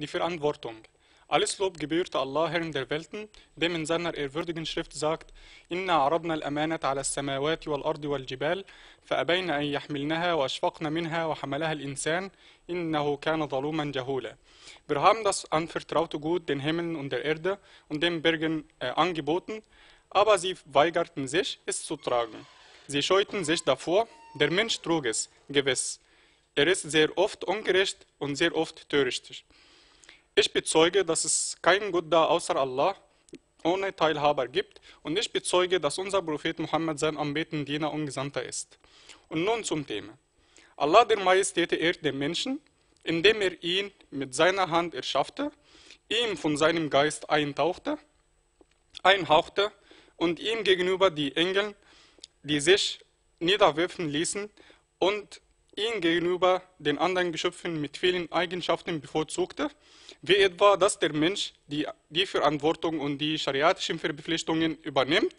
die Verantwortung. Alles Lob gebührt Allah, Herrn der Welten, dem in seiner ehrwürdigen Schrift sagt, Inna arabna al-amanat ala samawati wal-ardi wal-jibal, فأبين أن يحملنها وأشفقن منها وحملها الإنسان, إنه كان ظلوما جهولا. Wir haben das anvertraute Gut den Himmeln und der Erde und den Bergen äh, angeboten, aber sie weigerten sich, es zu tragen. Sie scheuten sich davor, der Mensch trug es, gewiss. Er ist sehr oft ungerecht und sehr oft törichtig. Ich bezeuge, dass es keinen Gott da außer Allah ohne Teilhaber gibt und ich bezeuge, dass unser Prophet Muhammad sein anbetender Diener und Gesandter ist. Und nun zum Thema. Allah der Majestät ehrt den Menschen, indem er ihn mit seiner Hand erschaffte, ihm von seinem Geist eintauchte, einhauchte und ihm gegenüber die Engel, die sich niederwerfen ließen und ihn gegenüber den anderen Geschöpfen mit vielen Eigenschaften bevorzugte, wie etwa, dass der Mensch die, die Verantwortung und die schariatischen Verpflichtungen übernimmt,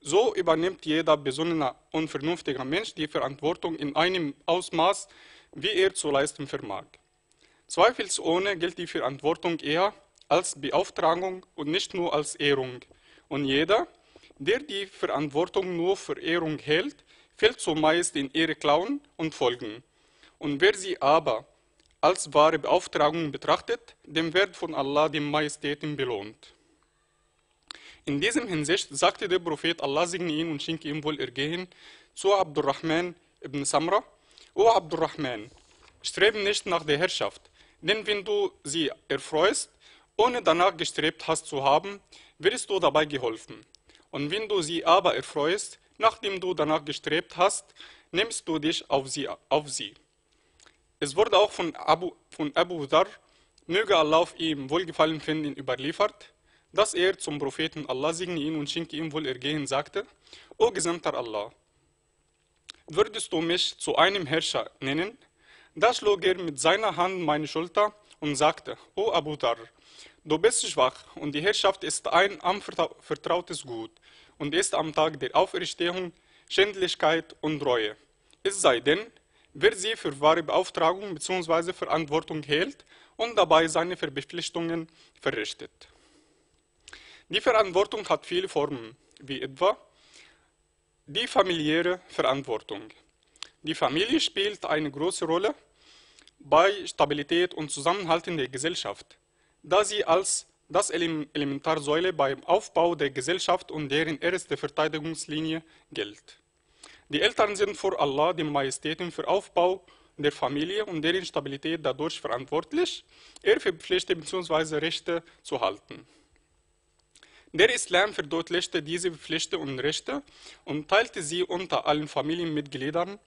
so übernimmt jeder besonnener und vernünftiger Mensch die Verantwortung in einem Ausmaß, wie er zu leisten vermag. Zweifelsohne gilt die Verantwortung eher als Beauftragung und nicht nur als Ehrung. Und jeder, der die Verantwortung nur für Ehrung hält, fällt zumeist in ihre Klauen und folgen. Und wer sie aber als wahre Beauftragung betrachtet, dem wird von Allah die Majestäten belohnt. In diesem Hinsicht sagte der Prophet, Allah segne ihn und schenke ihm Wohlergehen, zu Abdurrahman ibn Samra, O Abdurrahman, strebe nicht nach der Herrschaft, denn wenn du sie erfreust, ohne danach gestrebt hast zu haben, wirst du dabei geholfen. Und wenn du sie aber erfreust, Nachdem du danach gestrebt hast, nimmst du dich auf sie. Auf sie. Es wurde auch von Abu, von Abu Dhar, möge Allah auf ihm Wohlgefallen finden, überliefert, dass er zum Propheten Allah segne ihn und schenke ihm Wohlergehen sagte, O Gesandter Allah, würdest du mich zu einem Herrscher nennen? Da schlug er mit seiner Hand meine Schulter und sagte, O Abu Dhar, du bist schwach und die Herrschaft ist ein anvertrautes Gut und ist am Tag der Auferstehung Schändlichkeit und Reue. Es sei denn, wer sie für wahre Beauftragung bzw. Verantwortung hält und dabei seine Verpflichtungen verrichtet. Die Verantwortung hat viele Formen, wie etwa die familiäre Verantwortung. Die Familie spielt eine große Rolle bei Stabilität und Zusammenhalt in der Gesellschaft, da sie als das Elementarsäule beim Aufbau der Gesellschaft und deren erste Verteidigungslinie gilt. Die Eltern sind vor Allah, dem Majestäten, für Aufbau der Familie und deren Stabilität dadurch verantwortlich, er für Pflichten bzw. Rechte zu halten. Der Islam verdeutlichte diese Pflichten und Rechte und teilte sie unter allen Familienmitgliedern,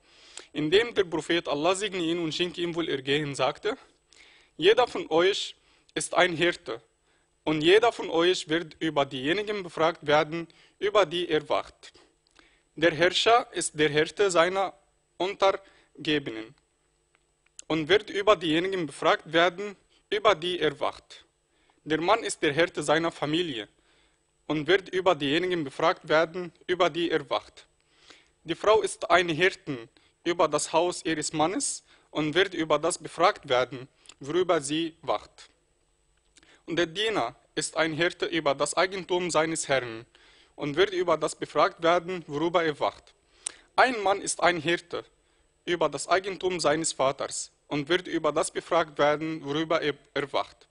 indem der Prophet Allah segne ihn und schenke ihm wohl ergehen sagte, jeder von euch ist ein Hirte und jeder von euch wird über diejenigen befragt werden, über die er wacht. Der Herrscher ist der Hirte seiner Untergebenen und wird über diejenigen befragt werden, über die er wacht. Der Mann ist der Hirte seiner Familie und wird über diejenigen befragt werden, über die er wacht. Die Frau ist eine Hirten über das Haus ihres Mannes und wird über das befragt werden, worüber sie wacht. Und der Diener ist ein Hirte über das Eigentum seines Herrn und wird über das befragt werden, worüber er wacht. Ein Mann ist ein Hirte über das Eigentum seines Vaters und wird über das befragt werden, worüber er wacht.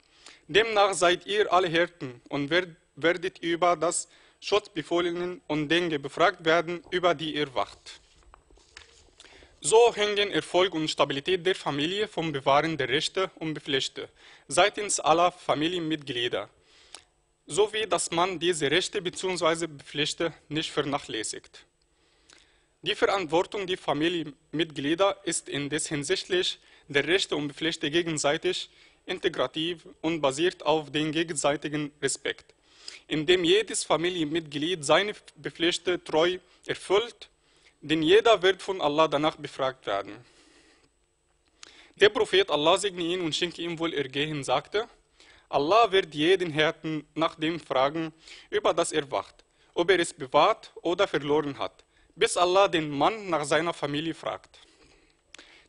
Demnach seid ihr alle Hirten und werdet über das Schutzbefohlenen und Dinge befragt werden, über die ihr wacht. So hängen Erfolg und Stabilität der Familie vom Bewahren der Rechte und Pflichten seitens aller Familienmitglieder, sowie dass man diese Rechte bzw. Pflichten nicht vernachlässigt. Die Verantwortung der Familienmitglieder ist indes hinsichtlich der Rechte und Pflichten gegenseitig integrativ und basiert auf dem gegenseitigen Respekt, indem jedes Familienmitglied seine Pflichten treu erfüllt denn jeder wird von Allah danach befragt werden. Der Prophet Allah segne ihn und schenke ihm wohl Ergehen sagte, Allah wird jeden Herrn nach dem fragen, über das er wacht, ob er es bewahrt oder verloren hat, bis Allah den Mann nach seiner Familie fragt.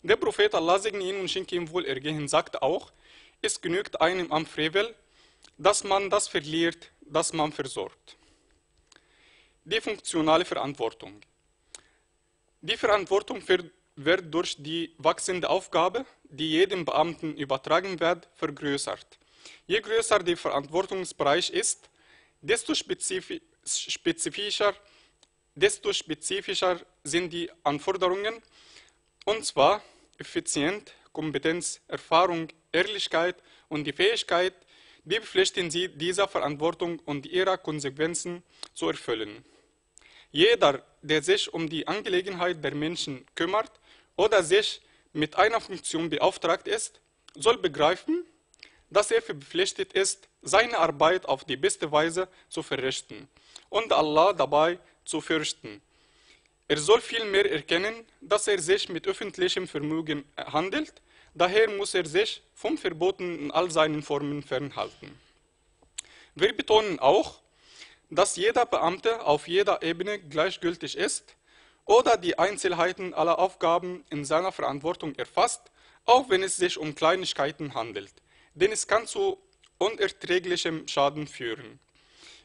Der Prophet Allah segne ihn und schenke ihm wohl Ergehen sagt auch, es genügt einem am Frevel, dass man das verliert, das man versorgt. Die funktionale Verantwortung. Die Verantwortung wird durch die wachsende Aufgabe, die jedem Beamten übertragen wird, vergrößert. Je größer der Verantwortungsbereich ist, desto spezifischer, desto spezifischer sind die Anforderungen, und zwar Effizienz, Kompetenz, Erfahrung, Ehrlichkeit und die Fähigkeit, die Pflichten sie dieser Verantwortung und ihrer Konsequenzen zu erfüllen. Jeder, der sich um die Angelegenheit der Menschen kümmert oder sich mit einer Funktion beauftragt ist, soll begreifen, dass er verpflichtet ist, seine Arbeit auf die beste Weise zu verrichten und Allah dabei zu fürchten. Er soll vielmehr erkennen, dass er sich mit öffentlichem Vermögen handelt, daher muss er sich vom Verboten in all seinen Formen fernhalten. Wir betonen auch, dass jeder Beamte auf jeder Ebene gleichgültig ist oder die Einzelheiten aller Aufgaben in seiner Verantwortung erfasst, auch wenn es sich um Kleinigkeiten handelt, denn es kann zu unerträglichem Schaden führen.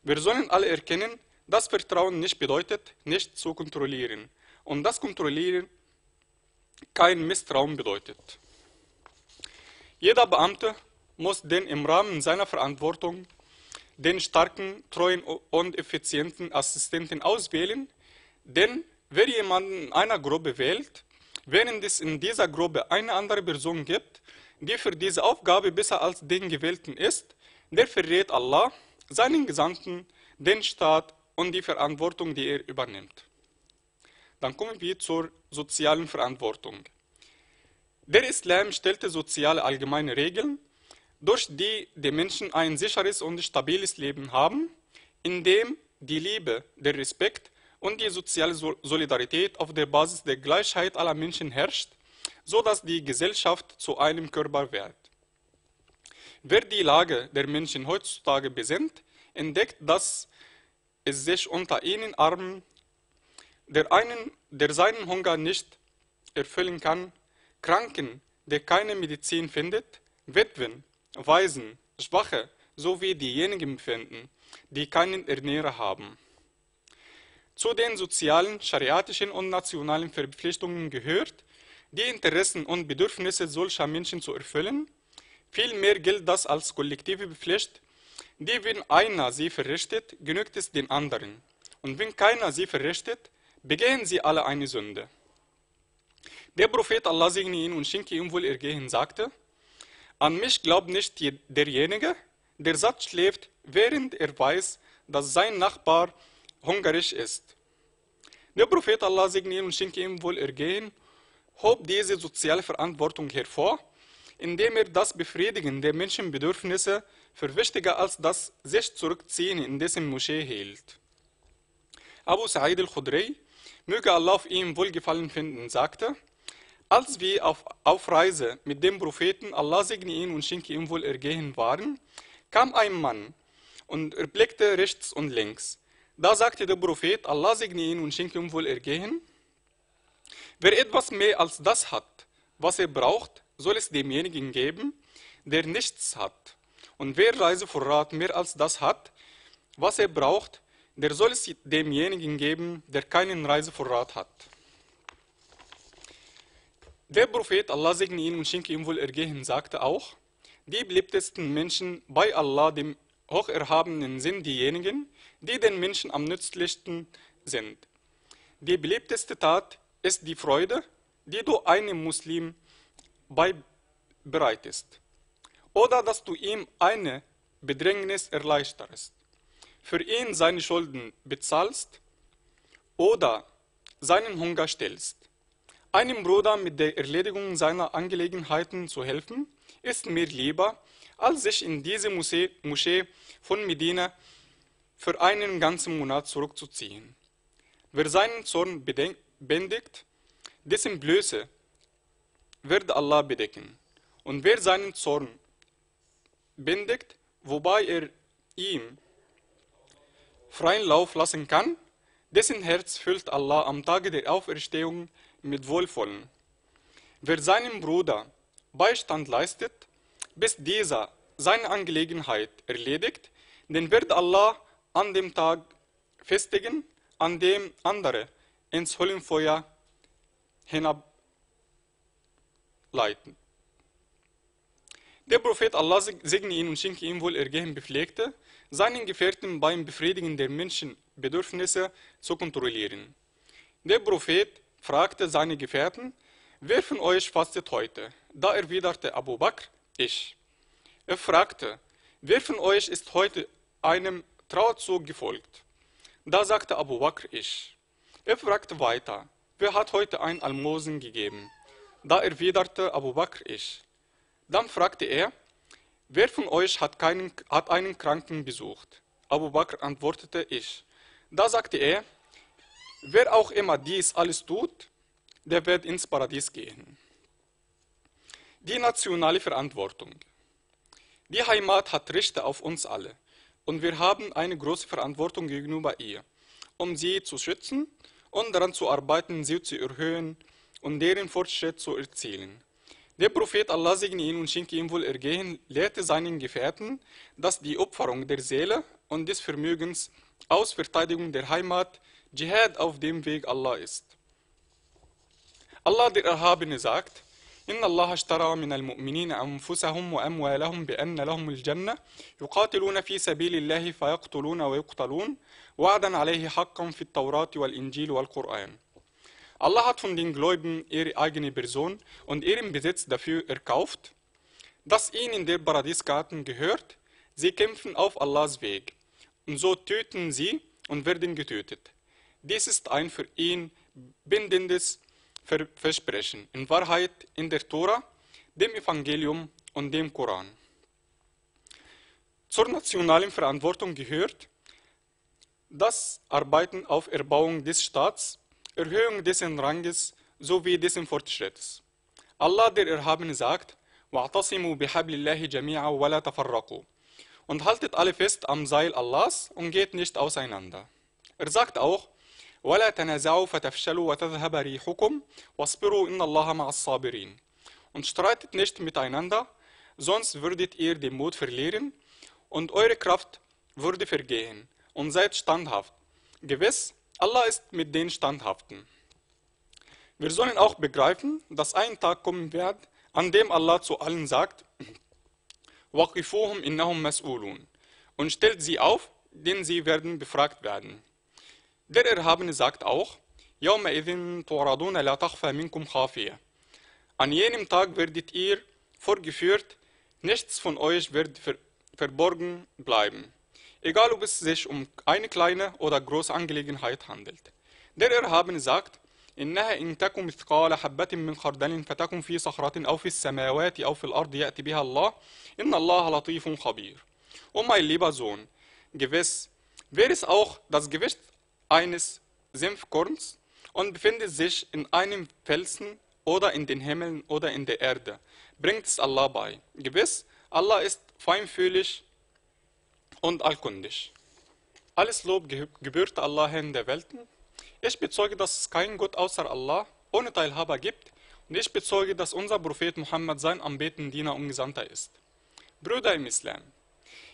Wir sollen alle erkennen, dass Vertrauen nicht bedeutet, nicht zu kontrollieren und dass Kontrollieren kein Misstrauen bedeutet. Jeder Beamte muss den im Rahmen seiner Verantwortung den starken, treuen und effizienten Assistenten auswählen, denn wer jemanden in einer Gruppe wählt, während es in dieser Gruppe eine andere Person gibt, die für diese Aufgabe besser als den gewählten ist, der verrät Allah, seinen Gesandten, den Staat und die Verantwortung, die er übernimmt. Dann kommen wir zur sozialen Verantwortung. Der Islam stellte soziale allgemeine Regeln, durch die die Menschen ein sicheres und stabiles Leben haben, indem die Liebe, der Respekt und die soziale Solidarität auf der Basis der Gleichheit aller Menschen herrscht, so dass die Gesellschaft zu einem Körper wird. Wer die Lage der Menschen heutzutage besinnt, entdeckt, dass es sich unter ihnen Armen, der, einen, der seinen Hunger nicht erfüllen kann, Kranken, der keine Medizin findet, Witwen, Weisen, Schwache sowie diejenigen befinden, die keinen Ernährer haben. Zu den sozialen, schariatischen und nationalen Verpflichtungen gehört, die Interessen und Bedürfnisse solcher Menschen zu erfüllen. Vielmehr gilt das als kollektive Pflicht, die wenn einer sie verrichtet, genügt es den anderen. Und wenn keiner sie verrichtet, begehen sie alle eine Sünde. Der Prophet Allah segne ihn und schenke ihm wohl ergehen, sagte, an mich glaubt nicht derjenige, der satt schläft, während er weiß, dass sein Nachbar hungrig ist. Der Prophet Allah segne ihn und schenke ihm Wohlergehen, hob diese soziale Verantwortung hervor, indem er das Befriedigen der Menschenbedürfnisse für wichtiger als das sich zurückziehen in dessen Moschee hielt. Abu Sa'id al-Khudri, möge Allah auf ihm Wohlgefallen finden, sagte, als wir auf, auf Reise mit dem Propheten, Allah segne ihn und schenke ihm wohl ergehen waren, kam ein Mann und er blickte rechts und links. Da sagte der Prophet, Allah segne ihn und schenke ihm wohl ergehen, wer etwas mehr als das hat, was er braucht, soll es demjenigen geben, der nichts hat. Und wer Reisevorrat mehr als das hat, was er braucht, der soll es demjenigen geben, der keinen Reisevorrat hat. Der Prophet, Allah segne ihn und schenke ihm wohl Ergehen, sagte auch, die beliebtesten Menschen bei Allah, dem Hocherhabenen, sind diejenigen, die den Menschen am nützlichsten sind. Die beliebteste Tat ist die Freude, die du einem Muslim beibereitest oder dass du ihm eine Bedrängnis erleichterst, für ihn seine Schulden bezahlst oder seinen Hunger stellst. Einem Bruder mit der Erledigung seiner Angelegenheiten zu helfen, ist mir lieber, als sich in diese Moschee, Moschee von Medina für einen ganzen Monat zurückzuziehen. Wer seinen Zorn bändigt, dessen Blöße wird Allah bedecken. Und wer seinen Zorn bändigt, wobei er ihm freien Lauf lassen kann, dessen Herz füllt Allah am Tage der Auferstehung mit Wohlwollen. Wer seinem Bruder Beistand leistet, bis dieser seine Angelegenheit erledigt, den wird Allah an dem Tag festigen, an dem andere ins Höllenfeuer hinableiten. Der Prophet Allah segne ihn und schenke ihm wohl Wohlergehen Befleckte, seinen Gefährten beim Befriedigen der Menschenbedürfnisse zu kontrollieren. Der Prophet fragte seine Gefährten, wer von euch fastet heute? Da erwiderte Abu Bakr, ich. Er fragte, wer von euch ist heute einem Trauerzug gefolgt? Da sagte Abu Bakr, ich. Er fragte weiter, wer hat heute ein Almosen gegeben? Da erwiderte Abu Bakr, ich. Dann fragte er, wer von euch hat, keinen, hat einen Kranken besucht? Abu Bakr antwortete, ich. Da sagte er, Wer auch immer dies alles tut, der wird ins Paradies gehen. Die nationale Verantwortung. Die Heimat hat Rechte auf uns alle und wir haben eine große Verantwortung gegenüber ihr, um sie zu schützen und daran zu arbeiten, sie zu erhöhen und deren Fortschritt zu erzielen. Der Prophet Allah segne ihn und schenke ihm wohl Ergehen lehrte seinen Gefährten, dass die Opferung der Seele und des Vermögens aus Verteidigung der Heimat Dschihad auf dem Weg Allah ist. Allah der Erhabene sagt, إن الله اشترى من المؤمنين أنفسهم وأموالهم بأن لهم الجنة يقاتلون في سبيل الله فيقتلون ويقتلون وعدا عليه حقا في التوراة والإنجيل والقرآن Allah hat von den Gläubigen ihre eigene Person und ihren Besitz dafür erkauft, dass ihnen der Paradiesgarten gehört. Sie kämpfen auf Allahs Weg und so töten sie und werden getötet. Dies ist ein für ihn bindendes Versprechen, in Wahrheit in der Tora, dem Evangelium und dem Koran. Zur nationalen Verantwortung gehört das Arbeiten auf Erbauung des Staats, Erhöhung dessen Ranges sowie dessen Fortschritts. Allah der Erhabene sagt, Und haltet alle fest am Seil Allahs und geht nicht auseinander. Er sagt auch, ولا تنازعوا فتفشلوا وتذهب ريحكم واصبروا إن الله مع الصابرين. Und streitet nicht miteinander, sonst würdet ihr den Mut verlieren und eure Kraft würde vergehen. Und seid standhaft. Gewiss, Allah ist mit den Standhaften. Wir sollen auch begreifen, dass ein Tag kommen wird, an dem Allah zu allen sagt, وَقِفُوهُمْ إِنَّهُمْ مَسْئُولُونَ und stellt sie auf, denn sie werden befragt werden. Der Erhabene sagt auch, An jenem Tag werdet ihr vorgeführt, nichts von euch wird ver verborgen bleiben, egal ob es sich um eine kleine oder große Angelegenheit handelt. Der Erhabene sagt, إنها إن تكن مثقال حبة من خردل فتكن في صخرة أو في السماوات أو في الأرض يأتي بها الله إن الله لطيف خبير. Oh mein lieber Sohn, gewiss, wäre es auch das Gewicht eines Senfkorns und befindet sich in einem Felsen oder in den Himmeln oder in der Erde. Bringt es Allah bei. Gewiss, Allah ist feinfühlig und allkundig. Alles Lob gebührt Allah in der Welten. Ich bezeuge, dass es kein Gott außer Allah ohne Teilhaber gibt und ich bezeuge, dass unser Prophet Muhammad sein anbetender Diener und Gesandter ist. Brüder im Islam,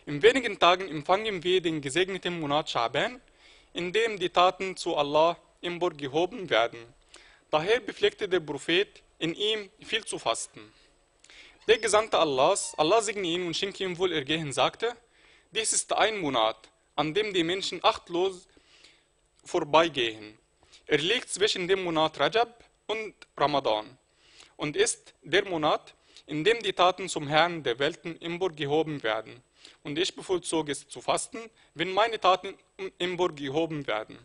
in wenigen Tagen empfangen wir den gesegneten Monat Schaban indem die Taten zu Allah im Burg gehoben werden. Daher befleckte der Prophet in ihm viel zu fasten. Der Gesandte Allahs, Allah segne ihn und schenke ihm Wohlergehen, sagte, dies ist ein Monat, an dem die Menschen achtlos vorbeigehen. Er liegt zwischen dem Monat Rajab und Ramadan und ist der Monat, in dem die Taten zum Herrn der Welten im Burg gehoben werden. Und ich bevollzog es zu fasten, wenn meine Taten im Burg gehoben werden.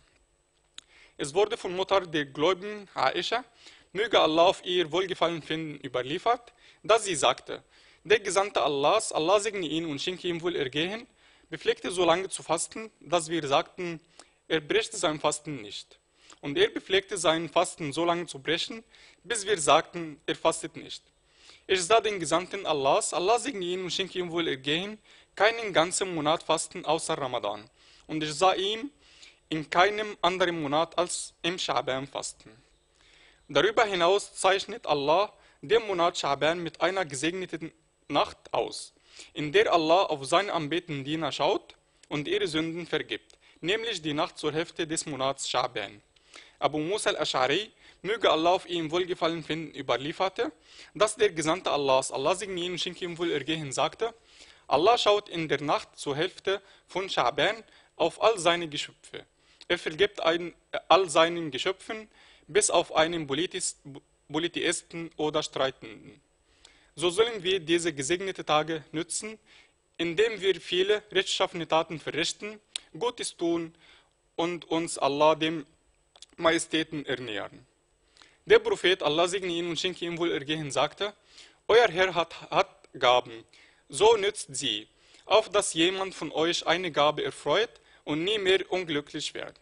Es wurde von Mutter der Gläubigen, Aisha, möge Allah auf ihr Wohlgefallen finden, überliefert, dass sie sagte, der Gesandte Allahs, Allah segne ihn und schenke ihm wohl ergehen, befleckte so lange zu fasten, dass wir sagten, er bricht sein Fasten nicht. Und er befleckte sein Fasten so lange zu brechen, bis wir sagten, er fastet nicht. Ich sah den Gesandten Allahs, Allah segne ihn und schenke ihm wohl ergehen, keinen ganzen Monat fasten außer Ramadan. Und ich sah ihn in keinem anderen Monat als im Schaban fasten. Darüber hinaus zeichnet Allah den Monat Schaban mit einer gesegneten Nacht aus, in der Allah auf seine anbetenden Diener schaut und ihre Sünden vergibt, nämlich die Nacht zur Hälfte des Monats Schaban. Abu Musa al-Ash'ari, möge Allah auf ihm Wohlgefallen finden, überlieferte, dass der Gesandte Allahs, Allah segne ihn und schenke ihm Wohlergehen, sagte, Allah schaut in der Nacht zur Hälfte von Schaban auf all seine Geschöpfe. Er vergibt ein, äh, all seinen Geschöpfen, bis auf einen Polytheisten oder Streitenden. So sollen wir diese gesegneten Tage nützen, indem wir viele rechtschaffene Taten verrichten, Gutes tun und uns Allah dem Majestäten ernähren. Der Prophet, Allah segne ihn und schenke ihm wohlergehen, sagte, Euer Herr hat, hat Gaben, so nützt sie, auf dass jemand von euch eine Gabe erfreut und nie mehr unglücklich wird.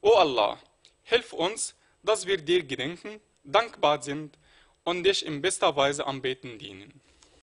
O Allah, hilf uns, dass wir dir gedenken, dankbar sind und dich in bester Weise anbeten dienen.